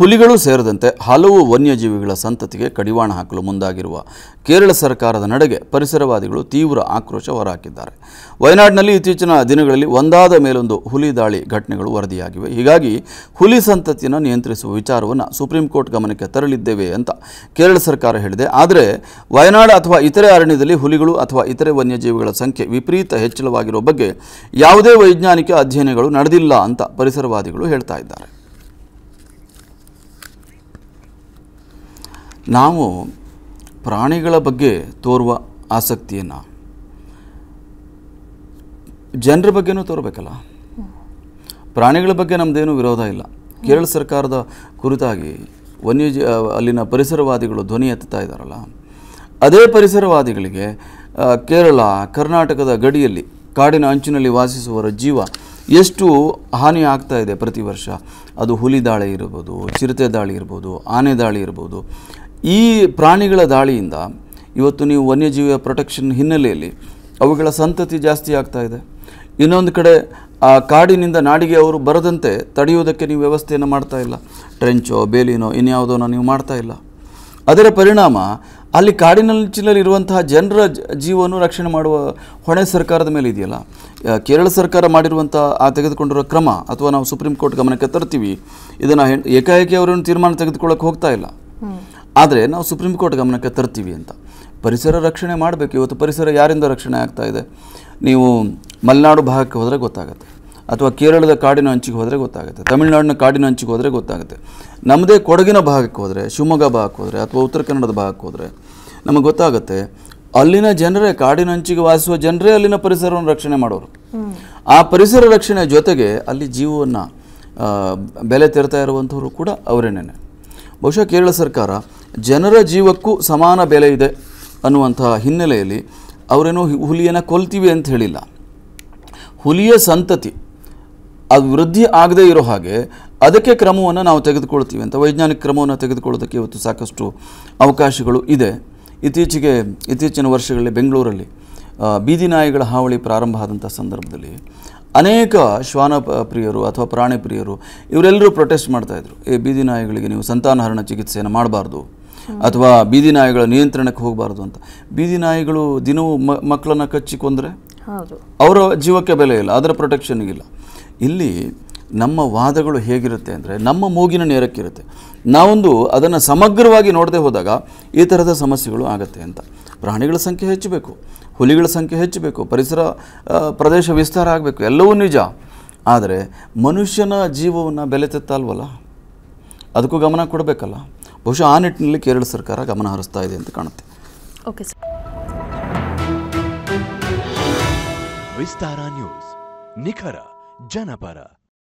ಹುಲಿಗಳು ಸೇರಿದಂತೆ ಹಲವು ವನ್ಯಜೀವಿಗಳ ಸಂತತಿಗೆ ಕಡಿವಾಣ ಹಾಕಲು ಮುಂದಾಗಿರುವ ಕೇರಳ ಸರ್ಕಾರದ ನಡೆಗೆ ಪರಿಸರವಾದಿಗಳು ತೀವ್ರ ಆಕ್ರೋಶ ಹೊರಹಾಕಿದ್ದಾರೆ ವಯನಾಡಿನಲ್ಲಿ ಇತ್ತೀಚಿನ ದಿನಗಳಲ್ಲಿ ಒಂದಾದ ಮೇಲೊಂದು ಹುಲಿ ದಾಳಿ ಘಟನೆಗಳು ವರದಿಯಾಗಿವೆ ಹೀಗಾಗಿ ಹುಲಿ ಸಂತತಿಯನ್ನು ನಿಯಂತ್ರಿಸುವ ವಿಚಾರವನ್ನು ಸುಪ್ರೀಂ ಕೋರ್ಟ್ ಗಮನಕ್ಕೆ ತರಲಿದ್ದೇವೆ ಅಂತ ಕೇರಳ ಸರ್ಕಾರ ಹೇಳಿದೆ ಆದರೆ ವಯನಾಡು ಅಥವಾ ಇತರೆ ಅರಣ್ಯದಲ್ಲಿ ಹುಲಿಗಳು ಅಥವಾ ಇತರೆ ವನ್ಯಜೀವಿಗಳ ಸಂಖ್ಯೆ ವಿಪರೀತ ಹೆಚ್ಚಳವಾಗಿರುವ ಬಗ್ಗೆ ಯಾವುದೇ ವೈಜ್ಞಾನಿಕ ಅಧ್ಯಯನಗಳು ನಡೆದಿಲ್ಲ ಅಂತ ಪರಿಸರವಾದಿಗಳು ಹೇಳ್ತಾ ಇದ್ದಾರೆ ನಾವು ಪ್ರಾಣಿಗಳ ಬಗ್ಗೆ ತೋರುವ ಆಸಕ್ತಿಯನ್ನು ಜನರ ಬಗ್ಗೆನೂ ತೋರಬೇಕಲ್ಲ ಪ್ರಾಣಿಗಳ ಬಗ್ಗೆ ನಮ್ಮದೇನು ವಿರೋಧ ಇಲ್ಲ ಕೇರಳ ಸರ್ಕಾರದ ಕುರಿತಾಗಿ ವನ್ಯಜ ಅಲ್ಲಿನ ಪರಿಸರವಾದಿಗಳು ಧ್ವನಿ ಎತ್ತುತ್ತಾ ಇದ್ದಾರಲ್ಲ ಅದೇ ಪರಿಸರವಾದಿಗಳಿಗೆ ಕೇರಳ ಕರ್ನಾಟಕದ ಗಡಿಯಲ್ಲಿ ಕಾಡಿನ ಅಂಚಿನಲ್ಲಿ ವಾಸಿಸುವವರ ಜೀವ ಎಷ್ಟು ಹಾನಿ ಆಗ್ತಾ ಇದೆ ಪ್ರತಿ ವರ್ಷ ಅದು ಹುಲಿ ದಾಳಿ ಇರ್ಬೋದು ಚಿರತೆ ದಾಳಿ ಇರ್ಬೋದು ಆನೆ ದಾಳಿ ಇರ್ಬೋದು ಈ ಪ್ರಾಣಿಗಳ ದಾಳಿಯಿಂದ ಇವತ್ತು ನೀವು ವನ್ಯಜೀವಿಯ ಪ್ರೊಟೆಕ್ಷನ್ ಹಿನ್ನೆಲೆಯಲ್ಲಿ ಅವುಗಳ ಸಂತತಿ ಜಾಸ್ತಿ ಆಗ್ತಾ ಇದೆ ಇನ್ನೊಂದು ಕಡೆ ಆ ಕಾಡಿನಿಂದ ನಾಡಿಗೆ ಅವರು ಬರದಂತೆ ತಡೆಯುವುದಕ್ಕೆ ನೀವು ವ್ಯವಸ್ಥೆಯನ್ನು ಮಾಡ್ತಾ ಇಲ್ಲ ಟ್ರೆಂಚೋ ಬೇಲಿನೋ ಇನ್ಯಾವುದೋನೋ ನೀವು ಮಾಡ್ತಾ ಇಲ್ಲ ಅದರ ಪರಿಣಾಮ ಅಲ್ಲಿ ಕಾಡಿನಂಚಿನಲ್ಲಿರುವಂತಹ ಜನರ ಜೀವವನ್ನು ರಕ್ಷಣೆ ಮಾಡುವ ಹೊಣೆ ಸರ್ಕಾರದ ಮೇಲೆ ಇದೆಯಲ್ಲ ಕೇರಳ ಸರ್ಕಾರ ಮಾಡಿರುವಂಥ ಆ ತೆಗೆದುಕೊಂಡಿರೋ ಕ್ರಮ ಅಥವಾ ನಾವು ಸುಪ್ರೀಂ ಕೋರ್ಟ್ ಗಮನಕ್ಕೆ ತರ್ತೀವಿ ಇದನ್ನು ಏಕಾಏಕಿ ಅವರನ್ನು ತೀರ್ಮಾನ ತೆಗೆದುಕೊಳ್ಳೋಕೆ ಹೋಗ್ತಾ ಇಲ್ಲ ಆದರೆ ನಾವು ಸುಪ್ರೀಂ ಕೋರ್ಟ್ ಗಮನಕ್ಕೆ ತರ್ತೀವಿ ಅಂತ ಪರಿಸರ ರಕ್ಷಣೆ ಮಾಡಬೇಕು ಇವತ್ತು ಪರಿಸರ ಯಾರಿಂದ ರಕ್ಷಣೆ ಆಗ್ತಾ ಇದೆ ನೀವು ಮಲೆನಾಡು ಭಾಗಕ್ಕೆ ಹೋದರೆ ಗೊತ್ತಾಗುತ್ತೆ ಅಥವಾ ಕೇರಳದ ಕಾಡಿನ ಅಂಚಿಗೆ ಹೋದರೆ ಗೊತ್ತಾಗುತ್ತೆ ತಮಿಳುನಾಡಿನ ಕಾಡಿನ ಅಂಚಿಗೆ ಹೋದರೆ ಗೊತ್ತಾಗುತ್ತೆ ನಮ್ಮದೇ ಕೊಡಗಿನ ಭಾಗಕ್ಕೆ ಹೋದರೆ ಶಿವಮೊಗ್ಗ ಭಾಗಕ್ಕೆ ಹೋದರೆ ಅಥವಾ ಉತ್ತರ ಕನ್ನಡದ ಭಾಗಕ್ಕೆ ಹೋದರೆ ನಮಗೆ ಗೊತ್ತಾಗುತ್ತೆ ಅಲ್ಲಿನ ಜನರೇ ಕಾಡಿನ ಅಂಚಿಗೆ ವಾಸಿಸುವ ಜನರೇ ಅಲ್ಲಿನ ಪರಿಸರವನ್ನು ರಕ್ಷಣೆ ಮಾಡೋರು ಆ ಪರಿಸರ ರಕ್ಷಣೆ ಜೊತೆಗೆ ಅಲ್ಲಿ ಜೀವವನ್ನು ಬೆಲೆ ತೆರ್ತಾ ಇರುವಂಥವ್ರು ಕೂಡ ಅವರೇನೇ ಬಹುಶಃ ಕೇರಳ ಸರ್ಕಾರ ಜನರ ಜೀವಕ್ಕೂ ಸಮಾನ ಬೆಲೆ ಇದೆ ಅನ್ನುವಂತಹ ಹಿನ್ನೆಲೆಯಲ್ಲಿ ಅವರೇನೋ ಹುಲಿಯನ್ನು ಕೊಲ್ತೀವಿ ಅಂತ ಹೇಳಿಲ್ಲ ಹುಲಿಯ ಸಂತತಿ ಅದು ವೃದ್ಧಿ ಆಗದೇ ಇರೋ ಹಾಗೆ ಅದಕ್ಕೆ ಕ್ರಮವನ್ನು ನಾವು ತೆಗೆದುಕೊಳ್ತೀವಿ ಅಂತ ವೈಜ್ಞಾನಿಕ ಕ್ರಮವನ್ನು ತೆಗೆದುಕೊಳ್ಳೋದಕ್ಕೆ ಇವತ್ತು ಸಾಕಷ್ಟು ಅವಕಾಶಗಳು ಇದೆ ಇತ್ತೀಚೆಗೆ ಇತ್ತೀಚಿನ ವರ್ಷಗಳಲ್ಲಿ ಬೆಂಗಳೂರಲ್ಲಿ ಬೀದಿ ನಾಯಿಗಳ ಹಾವಳಿ ಪ್ರಾರಂಭ ಆದಂಥ ಸಂದರ್ಭದಲ್ಲಿ ಅನೇಕ ಶ್ವಾನ ಪ್ರಿಯರು ಅಥವಾ ಪ್ರಾಣಿ ಪ್ರಿಯರು ಇವರೆಲ್ಲರೂ ಪ್ರೊಟೆಸ್ಟ್ ಮಾಡ್ತಾಯಿದ್ರು ಈ ಬೀದಿ ನಾಯಿಗಳಿಗೆ ನೀವು ಸಂತಾನಹರಣ ಚಿಕಿತ್ಸೆಯನ್ನು ಮಾಡಬಾರ್ದು ಅಥವಾ ಬೀದಿ ನಾಯಿಗಳ ನಿಯಂತ್ರಣಕ್ಕೆ ಹೋಗಬಾರ್ದು ಅಂತ ಬೀದಿ ನಾಯಿಗಳು ದಿನವೂ ಮಕ್ಕಳನ್ನು ಕಚ್ಚಿಕೊಂಡ್ರೆ ಅವರ ಜೀವಕ್ಕೆ ಬೆಲೆ ಇಲ್ಲ ಅದರ ಪ್ರೊಟೆಕ್ಷನ್ಗಿಲ್ಲ ಇಲ್ಲಿ ನಮ್ಮ ವಾದಗಳು ಹೇಗಿರುತ್ತೆ ಅಂದರೆ ನಮ್ಮ ಮೂಗಿನ ನೇರಕ್ಕಿರುತ್ತೆ ನಾವೊಂದು ಅದನ್ನು ಸಮಗ್ರವಾಗಿ ನೋಡದೆ ಹೋದಾಗ ಈ ಥರದ ಸಮಸ್ಯೆಗಳು ಆಗುತ್ತೆ ಅಂತ ಪ್ರಾಣಿಗಳ ಸಂಖ್ಯೆ ಹೆಚ್ಚಬೇಕು ಹುಲಿಗಳ ಸಂಖ್ಯೆ ಹೆಚ್ಚಬೇಕು ಪರಿಸರ ಪ್ರದೇಶ ವಿಸ್ತಾರ ಆಗಬೇಕು ಎಲ್ಲವೂ ನಿಜ ಆದರೆ ಮನುಷ್ಯನ ಜೀವವನ್ನು ಬೆಲೆ ತೆತ್ತಲ್ವಲ್ಲ ಅದಕ್ಕೂ ಗಮನ ಕೊಡಬೇಕಲ್ಲ ಬಹುಶಃ ಆ ನಿಟ್ಟಿನಲ್ಲಿ ಕೇರಳ ಸರ್ಕಾರ ಗಮನ ಹರಿಸ್ತಾ ಇದೆ ಅಂತ ಕಾಣುತ್ತೆ ಓಕೆ ಸರ್ ವಿಸ್ತಾರ ನ್ಯೂಸ್ ನಿಖರ ಜನಪರ